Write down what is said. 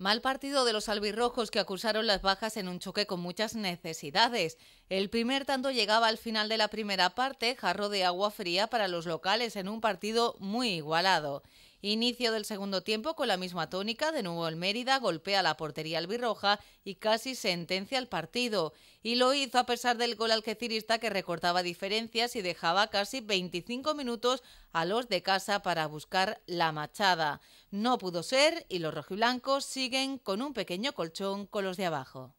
Mal partido de los albirrojos que acusaron las bajas en un choque con muchas necesidades. El primer tanto llegaba al final de la primera parte, jarro de agua fría para los locales en un partido muy igualado. Inicio del segundo tiempo con la misma tónica, de nuevo el Mérida golpea la portería albirroja y casi sentencia el partido. Y lo hizo a pesar del gol alquecirista que recortaba diferencias y dejaba casi 25 minutos a los de casa para buscar la machada. No pudo ser y los rojiblancos siguen con un pequeño colchón con los de abajo.